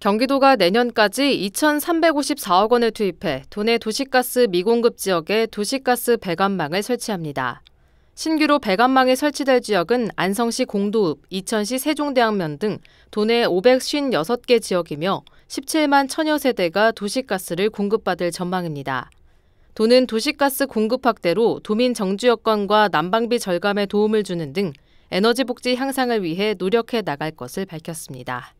경기도가 내년까지 2,354억 원을 투입해 도내 도시가스 미공급 지역에 도시가스 배관망을 설치합니다. 신규로 배관망이 설치될 지역은 안성시 공도읍, 이천시 세종대학면 등 도내 556개 지역이며 17만 천여 세대가 도시가스를 공급받을 전망입니다. 도는 도시가스 공급 확대로 도민 정주 여건과 난방비 절감에 도움을 주는 등 에너지 복지 향상을 위해 노력해 나갈 것을 밝혔습니다.